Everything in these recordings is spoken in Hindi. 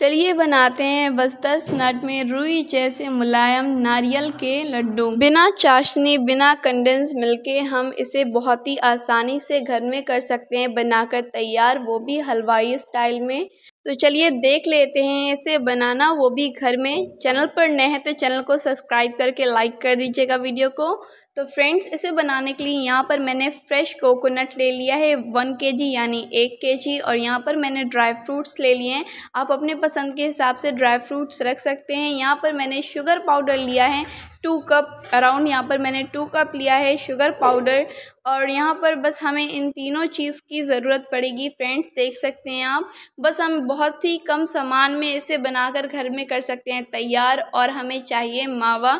चलिए बनाते हैं बस दस मिनट में रुई जैसे मुलायम नारियल के लड्डू बिना चाशनी बिना कंडेंस मिलके हम इसे बहुत ही आसानी से घर में कर सकते हैं बनाकर तैयार वो भी हलवाई स्टाइल में तो चलिए देख लेते हैं ऐसे बनाना वो भी घर में चैनल पर नए हैं तो चैनल को सब्सक्राइब करके लाइक कर दीजिएगा वीडियो को तो फ्रेंड्स इसे बनाने के लिए यहाँ पर मैंने फ्रेश कोकोनट ले लिया है वन के जी यानी एक के जी और यहाँ पर मैंने ड्राई फ्रूट्स ले लिए हैं आप अपने पसंद के हिसाब से ड्राई फ्रूट्स रख सकते हैं यहाँ पर मैंने शुगर पाउडर लिया है टू कप अराउंड यहाँ पर मैंने टू कप लिया है शुगर पाउडर और यहाँ पर बस हमें इन तीनों चीज़ की ज़रूरत पड़ेगी फ्रेंड्स देख सकते हैं आप बस हम बहुत ही कम सामान में इसे बनाकर घर में कर सकते हैं तैयार और हमें चाहिए मावा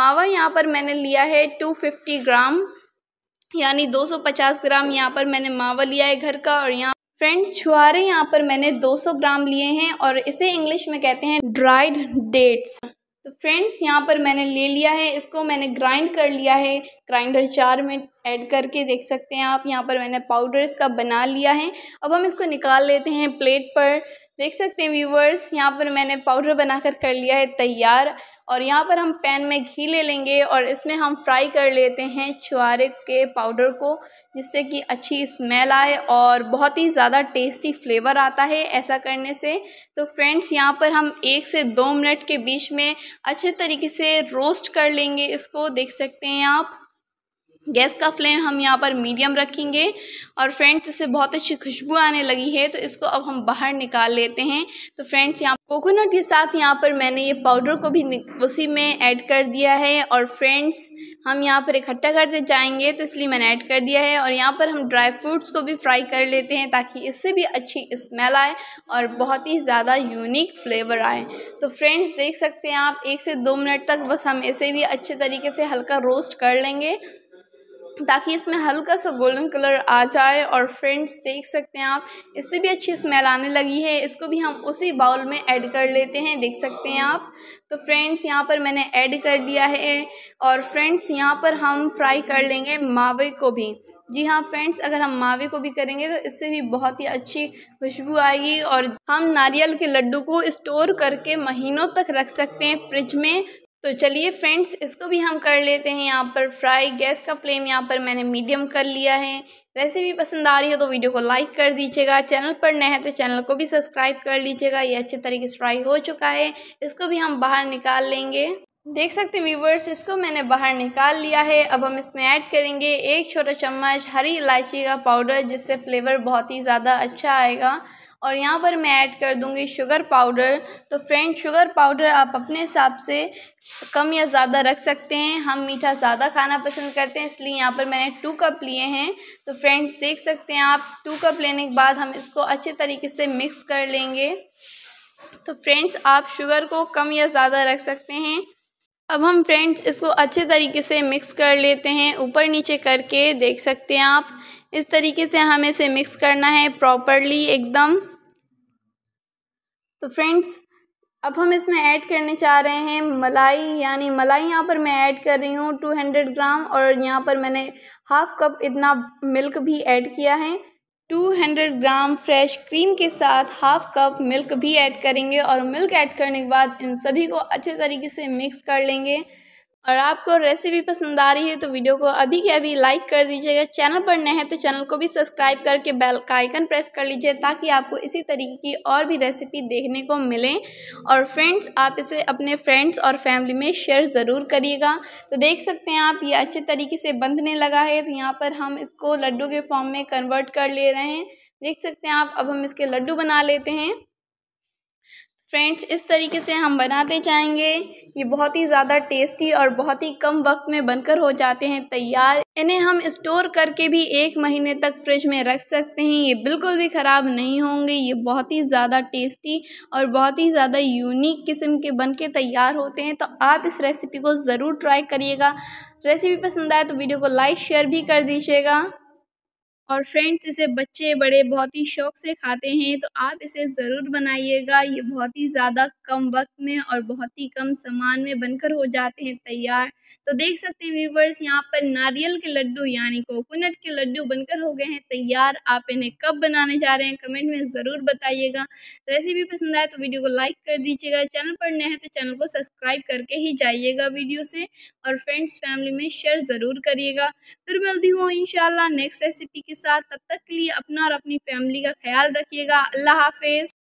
मावा यहाँ पर मैंने लिया है टू फिफ्टी ग्राम यानी दो सौ पचास ग्राम यहाँ पर मैंने मावा लिया है घर का और यहाँ फ्रेंड्स छुआरे यहाँ पर मैंने 200 ग्राम लिए हैं और इसे इंग्लिश में कहते हैं ड्राइड डेट्स तो फ्रेंड्स यहाँ पर मैंने ले लिया है इसको मैंने ग्राइंड कर लिया है ग्राइंडर चार में ऐड करके देख सकते हैं आप यहाँ पर मैंने पाउडर इसका बना लिया है अब हम इसको निकाल लेते हैं प्लेट पर देख सकते हैं व्यूवर्स यहाँ पर मैंने पाउडर बनाकर कर लिया है तैयार और यहाँ पर हम पैन में घी ले लेंगे और इसमें हम फ्राई कर लेते हैं छुआरे के पाउडर को जिससे कि अच्छी स्मेल आए और बहुत ही ज़्यादा टेस्टी फ्लेवर आता है ऐसा करने से तो फ्रेंड्स यहाँ पर हम एक से दो मिनट के बीच में अच्छे तरीके से रोस्ट कर लेंगे इसको देख सकते हैं आप गैस का फ्लेम हम यहाँ पर मीडियम रखेंगे और फ्रेंड्स इससे बहुत अच्छी खुशबू आने लगी है तो इसको अब हम बाहर निकाल लेते हैं तो फ्रेंड्स यहाँ कोकोनट के साथ यहाँ पर मैंने ये पाउडर को भी उसी में ऐड कर दिया है और फ्रेंड्स हम यहाँ पर इकट्ठा करते जाएंगे तो इसलिए मैंने ऐड कर दिया है और यहाँ पर हम ड्राई फ्रूट्स को भी फ्राई कर लेते हैं ताकि इससे भी अच्छी स्मेल आए और बहुत ही ज़्यादा यूनिक फ्लेवर आए तो फ्रेंड्स देख सकते हैं आप एक से दो मिनट तक बस हम इसे भी अच्छे तरीके से हल्का रोस्ट कर लेंगे ताकि इसमें हल्का सा गोल्डन कलर आ जाए और फ्रेंड्स देख सकते हैं आप इससे भी अच्छी स्मेल आने लगी है इसको भी हम उसी बाउल में ऐड कर लेते हैं देख सकते हैं आप तो फ्रेंड्स यहाँ पर मैंने ऐड कर दिया है और फ्रेंड्स यहाँ पर हम फ्राई कर लेंगे मावे को भी जी हाँ फ्रेंड्स अगर हम मावे को भी करेंगे तो इससे भी बहुत ही अच्छी खुशबू आएगी और हम नारियल के लड्डू को स्टोर करके महीनों तक रख सकते हैं फ्रिज में तो चलिए फ्रेंड्स इसको भी हम कर लेते हैं यहाँ पर फ्राई गैस का फ्लेम यहाँ पर मैंने मीडियम कर लिया है रेसिपी पसंद आ रही हो तो वीडियो को लाइक कर दीजिएगा चैनल पर नए हैं तो चैनल को भी सब्सक्राइब कर लीजिएगा ये अच्छे तरीके से फ्राई हो चुका है इसको भी हम बाहर निकाल लेंगे देख सकते हैं व्यूवर्स इसको मैंने बाहर निकाल लिया है अब हम इसमें ऐड करेंगे एक छोटा चम्मच हरी इलायची का पाउडर जिससे फ्लेवर बहुत ही ज़्यादा अच्छा आएगा और यहाँ पर मैं ऐड कर दूँगी शुगर पाउडर तो फ्रेंड शुगर पाउडर आप अपने हिसाब से कम या ज़्यादा रख सकते हैं हम मीठा ज़्यादा खाना पसंद करते हैं इसलिए यहाँ पर मैंने टू कप लिए हैं तो फ्रेंड्स देख सकते हैं आप टू कप लेने के बाद हम इसको अच्छे तरीके से मिक्स कर लेंगे तो फ्रेंड्स आप शुगर को कम या ज़्यादा रख सकते हैं अब हम फ्रेंड्स इसको अच्छे तरीके से मिक्स कर लेते हैं ऊपर नीचे करके देख सकते हैं आप इस तरीके से हमें इसे मिक्स करना है प्रॉपरली एकदम तो फ्रेंड्स अब हम इसमें ऐड करने चाह रहे हैं मलाई यानी मलाई यहाँ पर मैं ऐड कर रही हूँ टू हंड्रेड ग्राम और यहाँ पर मैंने हाफ़ कप इतना मिल्क भी ऐड किया है 200 ग्राम फ्रेश क्रीम के साथ हाफ कप मिल्क भी ऐड करेंगे और मिल्क ऐड करने के बाद इन सभी को अच्छे तरीके से मिक्स कर लेंगे और आपको रेसिपी पसंद आ रही है तो वीडियो को अभी के अभी लाइक कर दीजिएगा चैनल पर नए हैं तो चैनल को भी सब्सक्राइब करके बेल का आइकन प्रेस कर लीजिए ताकि आपको इसी तरीके की और भी रेसिपी देखने को मिले और फ्रेंड्स आप इसे अपने फ्रेंड्स और फैमिली में शेयर ज़रूर करिएगा तो देख सकते हैं आप ये अच्छे तरीके से बंधने लगा है तो यहाँ पर हम इसको लड्डू के फॉर्म में कन्वर्ट कर ले रहे हैं देख सकते हैं आप अब हम इसके लड्डू बना लेते हैं फ्रेंड्स इस तरीके से हम बनाते जाएंगे ये बहुत ही ज़्यादा टेस्टी और बहुत ही कम वक्त में बनकर हो जाते हैं तैयार इन्हें हम स्टोर करके भी एक महीने तक फ्रिज में रख सकते हैं ये बिल्कुल भी ख़राब नहीं होंगे ये बहुत ही ज़्यादा टेस्टी और बहुत ही ज़्यादा यूनिक किस्म के बन के तैयार होते हैं तो आप इस रेसिपी को ज़रूर ट्राई करिएगा रेसिपी पसंद आए तो वीडियो को लाइक शेयर भी कर दीजिएगा और फ्रेंड्स इसे बच्चे बड़े बहुत ही शौक से खाते हैं तो आप इसे ज़रूर बनाइएगा ये बहुत ही ज़्यादा कम वक्त में और बहुत ही कम सामान में बनकर हो जाते हैं तैयार तो देख सकते हैं व्यूवर्स यहाँ पर नारियल के लड्डू यानी कोकोनट के लड्डू बनकर हो गए हैं तैयार आप इन्हें कब बनाने जा रहे हैं कमेंट में ज़रूर बताइएगा रेसिपी पसंद आए तो वीडियो को लाइक कर दीजिएगा चैनल पर नए हैं तो चैनल को सब्सक्राइब करके ही जाइएगा वीडियो से और फ्रेंड्स फैमिली में शेयर ज़रूर करिएगा फिर मिलती हूँ इन नेक्स्ट रेसिपी के साथ तब तक के लिए अपना और अपनी फैमिली का ख्याल रखिएगा अल्लाह हाफिज